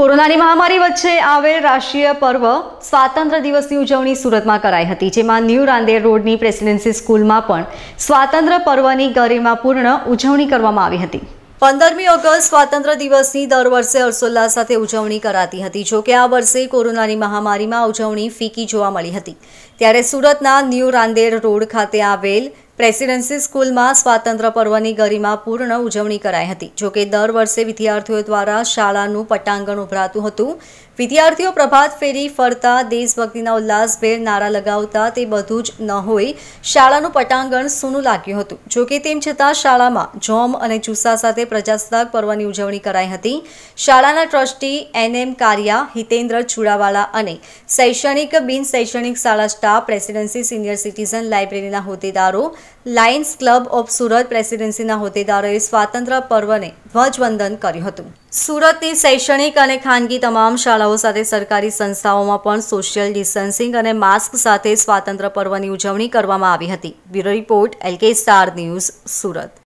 કોરોનાની મહામારી વચ્ચે આવેલ રાષ્ટ્રીય પર્વ સ્વાતંત્ર્ય દિવસની ઉજવણી સુરતમાં કરાઈ હતી જેમાં ન્યૂ રાંદેર રોડની પ્રેસિડેન્સી સ્કૂલમાં પણ સ્વાતંત્ર્ય પર્વની ગરિમાપૂર્ણ ઉજવણી કરવામાં આવી હતી પંદરમી ઓગસ્ટ સ્વાતંત્ર્ય દિવસની દર વર્ષે હર્ષોલ્લાસ સાથે ઉજવણી કરાતી હતી જોકે આ વર્ષે કોરોનાની મહામારીમાં ઉજવણી ફીકી જોવા મળી હતી ત્યારે સુરતના ન્યૂ રાંદેર રોડ ખાતે આવેલ પ્રેસિડેન્સી સ્કૂલમાં સ્વાતંત્ર પર્વની ગરિમા પૂર્ણ ઉજવણી કરાઈ હતી જોકે દર વર્ષે વિદ્યાર્થીઓ દ્વારા શાળાનું પટાંગણ ઉભરાતું હતું વિદ્યાર્થીઓ પ્રભાત ફેરી ફરતા દેશભક્તિના ઉલ્લાસભેર નારા લગાવતા તે બધું જ ન હોય શાળાનું પટાંગણ સૂનું લાગ્યું હતું જોકે તેમ છતાં શાળામાં જોમ અને ચુસ્સા સાથે પ્રજાસત્તાક પર્વની ઉજવણી કરાઈ હતી શાળાના trustee N M Kariya Hitendra Chudawala અને શૈક્ષણિક બિન શૈક્ષણિક શાળા સ્ટાફ પ્રેસિડેન્સી સિનિયર સિટીઝન લાઇબ્રેરીના હોદ્દેદારો લાયન્સ ક્લબ ઓફ સુરત પ્રેસિડેન્સીના હોદ્દેદારોએ સ્વાતંત્ર્ય પર્વને ધ્વજવંદન કર્યું હતું સુરતની શૈક્ષણિક અને ખાનગી તમામ શાળાઓ સાથે સરકારી સંસ્થાઓમાં પણ સોશિયલ ડિસ્ટન્સિંગ અને માસ્ક સાથે સ્વાતંત્ર્ય પર્વની ઉજવણી કરવામાં આવી હતી bureau report L K star news Surat